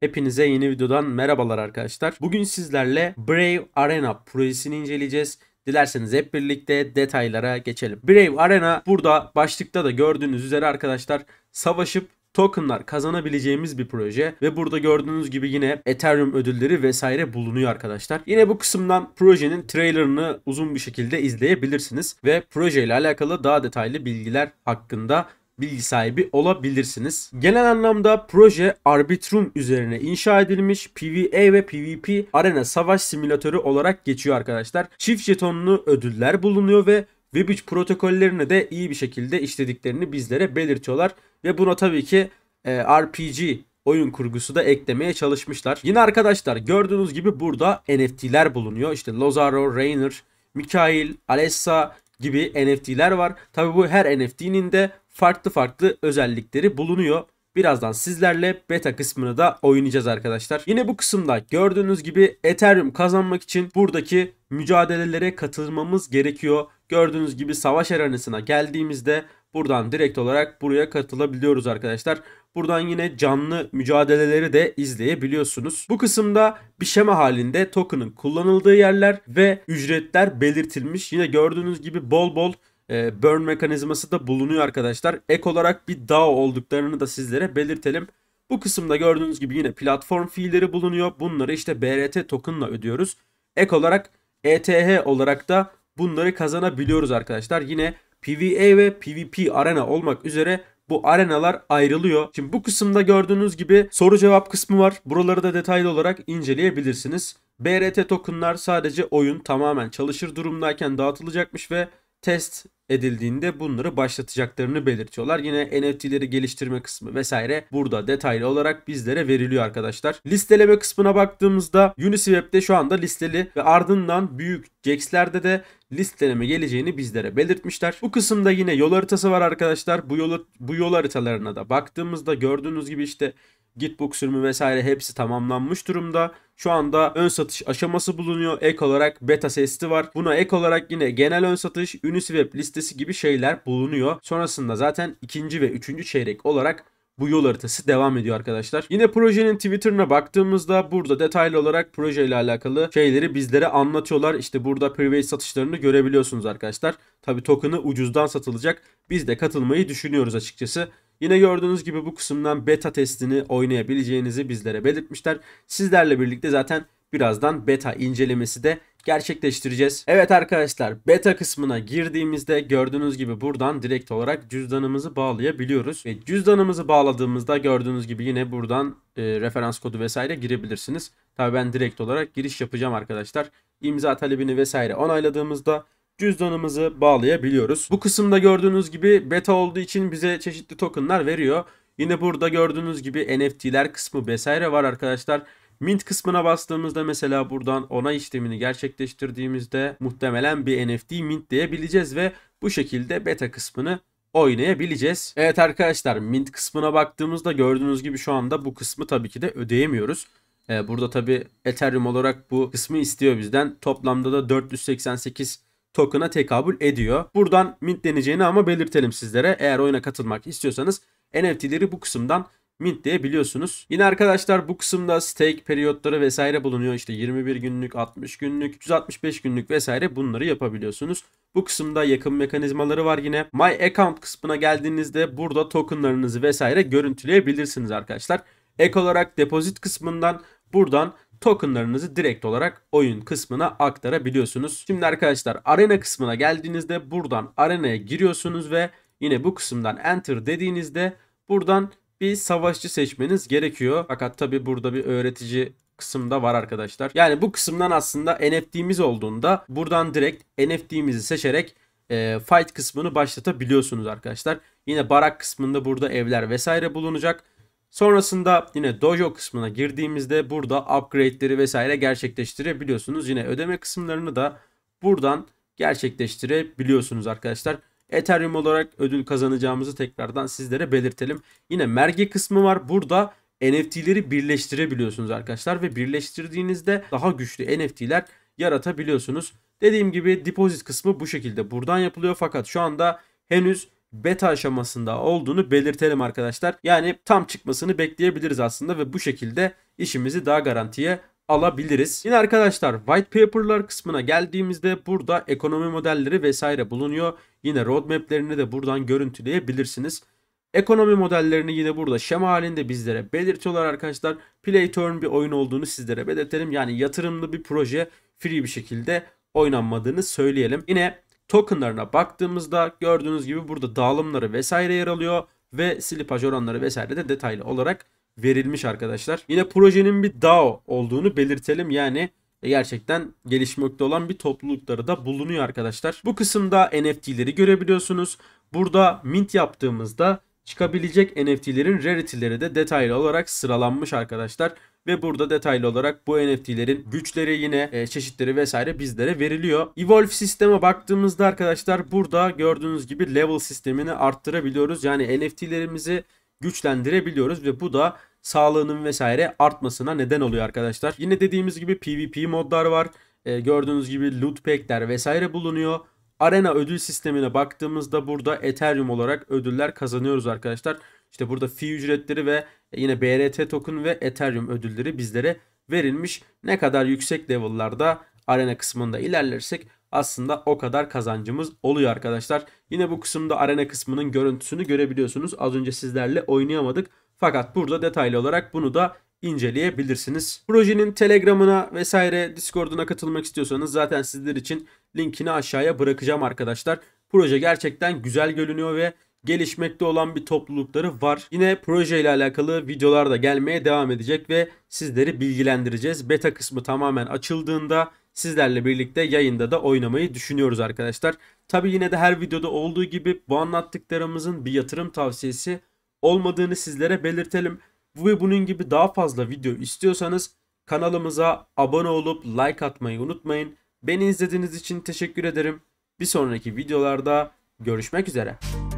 Hepinize yeni videodan merhabalar arkadaşlar. Bugün sizlerle Brave Arena projesini inceleyeceğiz. Dilerseniz hep birlikte detaylara geçelim. Brave Arena burada başlıkta da gördüğünüz üzere arkadaşlar savaşıp tokenlar kazanabileceğimiz bir proje ve burada gördüğünüz gibi yine Ethereum ödülleri vesaire bulunuyor arkadaşlar. Yine bu kısımdan projenin trailerını uzun bir şekilde izleyebilirsiniz ve projeyle alakalı daha detaylı bilgiler hakkında bilgi sahibi olabilirsiniz. Genel anlamda proje Arbitrum üzerine inşa edilmiş PvE ve PvP arena savaş simülatörü olarak geçiyor arkadaşlar. Çift jetonlu ödüller bulunuyor ve Web3 protokollerini de iyi bir şekilde işlediklerini bizlere belirtiyorlar. Ve buna tabii ki e, RPG oyun kurgusu da eklemeye çalışmışlar. Yine arkadaşlar gördüğünüz gibi burada NFT'ler bulunuyor. İşte Lozaro, Rainer, Mikail, Alessa, gibi NFT'ler var. Tabi bu her NFT'nin de farklı farklı özellikleri bulunuyor. Birazdan sizlerle beta kısmını da oynayacağız arkadaşlar. Yine bu kısımda gördüğünüz gibi Ethereum kazanmak için buradaki mücadelelere katılmamız gerekiyor. Gördüğünüz gibi savaş arenasına geldiğimizde buradan direkt olarak buraya katılabiliyoruz arkadaşlar. Buradan yine canlı mücadeleleri de izleyebiliyorsunuz. Bu kısımda bir şema halinde token'ın kullanıldığı yerler ve ücretler belirtilmiş. Yine gördüğünüz gibi bol bol e, burn mekanizması da bulunuyor arkadaşlar. Ek olarak bir DAO olduklarını da sizlere belirtelim. Bu kısımda gördüğünüz gibi yine platform fiilleri bulunuyor. Bunları işte BRT token'la ödüyoruz. Ek olarak ETH olarak da bunları kazanabiliyoruz arkadaşlar. Yine PvE ve PvP arena olmak üzere bu arenalar ayrılıyor. Şimdi bu kısımda gördüğünüz gibi soru cevap kısmı var. Buraları da detaylı olarak inceleyebilirsiniz. BRT tokenlar sadece oyun tamamen çalışır durumdayken dağıtılacakmış ve test edildiğinde bunları başlatacaklarını belirtiyorlar. Yine NFT'leri geliştirme kısmı vesaire burada detaylı olarak bizlere veriliyor arkadaşlar. Listeleme kısmına baktığımızda Uniswap'te şu anda listeli ve ardından büyük Jax'lerde de listeleme geleceğini bizlere belirtmişler. Bu kısımda yine yol haritası var arkadaşlar. Bu yol, bu yol haritalarına da baktığımızda gördüğünüz gibi işte Gitbook sürümü vesaire hepsi tamamlanmış durumda. Şu anda ön satış aşaması bulunuyor. Ek olarak beta testi var. Buna ek olarak yine genel ön satış, Uniswap listesi gibi şeyler bulunuyor. Sonrasında zaten ikinci ve üçüncü çeyrek olarak bu yol haritası devam ediyor arkadaşlar. Yine projenin Twitter'ına baktığımızda burada detaylı olarak proje ile alakalı şeyleri bizlere anlatıyorlar. İşte burada private satışlarını görebiliyorsunuz arkadaşlar. Tabi token'ı ucuzdan satılacak. Biz de katılmayı düşünüyoruz açıkçası. Yine gördüğünüz gibi bu kısımdan beta testini oynayabileceğinizi bizlere belirtmişler. Sizlerle birlikte zaten birazdan beta incelemesi de gerçekleştireceğiz. Evet arkadaşlar beta kısmına girdiğimizde gördüğünüz gibi buradan direkt olarak cüzdanımızı bağlayabiliyoruz. Ve cüzdanımızı bağladığımızda gördüğünüz gibi yine buradan e, referans kodu vesaire girebilirsiniz. Tabii ben direkt olarak giriş yapacağım arkadaşlar. İmza talebini vesaire onayladığımızda cüzdanımızı bağlayabiliyoruz. Bu kısımda gördüğünüz gibi beta olduğu için bize çeşitli tokenlar veriyor. Yine burada gördüğünüz gibi NFT'ler kısmı vesaire var arkadaşlar. Mint kısmına bastığımızda mesela buradan onay işlemini gerçekleştirdiğimizde muhtemelen bir NFT mint diyebileceğiz ve bu şekilde beta kısmını oynayabileceğiz. Evet arkadaşlar mint kısmına baktığımızda gördüğünüz gibi şu anda bu kısmı tabii ki de ödeyemiyoruz. Ee, burada tabii Ethereum olarak bu kısmı istiyor bizden. Toplamda da 488 token'a tekabül ediyor. Buradan mintleneceğini ama belirtelim sizlere. Eğer oyuna katılmak istiyorsanız NFT'leri bu kısımdan mintleyebiliyorsunuz. Yine arkadaşlar bu kısımda stake periyotları vesaire bulunuyor. İşte 21 günlük, 60 günlük, 365 günlük vesaire bunları yapabiliyorsunuz. Bu kısımda yakın mekanizmaları var yine. My Account kısmına geldiğinizde burada tokenlarınızı vesaire görüntüleyebilirsiniz arkadaşlar. Ek olarak deposit kısmından buradan tokenlarınızı direkt olarak oyun kısmına aktarabiliyorsunuz. Şimdi arkadaşlar arena kısmına geldiğinizde buradan arenaya giriyorsunuz ve yine bu kısımdan enter dediğinizde buradan bir savaşçı seçmeniz gerekiyor. Fakat tabi burada bir öğretici kısımda var arkadaşlar. Yani bu kısımdan aslında NFT'miz olduğunda buradan direkt NFT'mizi seçerek e, fight kısmını başlatabiliyorsunuz arkadaşlar. Yine barak kısmında burada evler vesaire bulunacak. Sonrasında yine Dojo kısmına girdiğimizde burada upgrade'leri vesaire gerçekleştirebiliyorsunuz. Yine ödeme kısımlarını da buradan gerçekleştirebiliyorsunuz arkadaşlar. Ethereum olarak ödül kazanacağımızı tekrardan sizlere belirtelim. Yine merge kısmı var. Burada NFT'leri birleştirebiliyorsunuz arkadaşlar ve birleştirdiğinizde daha güçlü NFT'ler yaratabiliyorsunuz. Dediğim gibi deposit kısmı bu şekilde buradan yapılıyor fakat şu anda henüz beta aşamasında olduğunu belirtelim arkadaşlar. Yani tam çıkmasını bekleyebiliriz aslında ve bu şekilde işimizi daha garantiye alabiliriz. Yine arkadaşlar white paper'lar kısmına geldiğimizde burada ekonomi modelleri vesaire bulunuyor. Yine roadmap'lerini de buradan görüntüleyebilirsiniz. Ekonomi modellerini yine burada şema halinde bizlere belirtiyorlar arkadaşlar. Play turn bir oyun olduğunu sizlere belirtelim. Yani yatırımlı bir proje free bir şekilde oynanmadığını söyleyelim. Yine tokenlarına baktığımızda gördüğünüz gibi burada dağılımları vesaire yer alıyor ve slipaj oranları vesaire de detaylı olarak verilmiş arkadaşlar. Yine projenin bir DAO olduğunu belirtelim. Yani e, gerçekten gelişmekte olan bir toplulukları da bulunuyor arkadaşlar. Bu kısımda NFT'leri görebiliyorsunuz. Burada mint yaptığımızda Çıkabilecek NFT'lerin rarity'leri de detaylı olarak sıralanmış arkadaşlar. Ve burada detaylı olarak bu NFT'lerin güçleri yine e, çeşitleri vesaire bizlere veriliyor. Evolve sisteme baktığımızda arkadaşlar burada gördüğünüz gibi level sistemini arttırabiliyoruz. Yani NFT'lerimizi güçlendirebiliyoruz ve bu da sağlığının vesaire artmasına neden oluyor arkadaşlar. Yine dediğimiz gibi PvP modlar var. E, gördüğünüz gibi loot pack'ler vesaire bulunuyor. Arena ödül sistemine baktığımızda burada Ethereum olarak ödüller kazanıyoruz arkadaşlar. İşte burada fee ücretleri ve yine BRT token ve Ethereum ödülleri bizlere verilmiş. Ne kadar yüksek level'larda arena kısmında ilerlersek aslında o kadar kazancımız oluyor arkadaşlar. Yine bu kısımda arena kısmının görüntüsünü görebiliyorsunuz. Az önce sizlerle oynayamadık. Fakat burada detaylı olarak bunu da inceleyebilirsiniz. Projenin Telegram'ına vesaire Discord'una katılmak istiyorsanız zaten sizler için linkini aşağıya bırakacağım arkadaşlar. Proje gerçekten güzel görünüyor ve gelişmekte olan bir toplulukları var. Yine proje ile alakalı videolar da gelmeye devam edecek ve sizleri bilgilendireceğiz. Beta kısmı tamamen açıldığında sizlerle birlikte yayında da oynamayı düşünüyoruz arkadaşlar. Tabi yine de her videoda olduğu gibi bu anlattıklarımızın bir yatırım tavsiyesi olmadığını sizlere belirtelim. Bu ve bunun gibi daha fazla video istiyorsanız kanalımıza abone olup like atmayı unutmayın. Beni izlediğiniz için teşekkür ederim. Bir sonraki videolarda görüşmek üzere.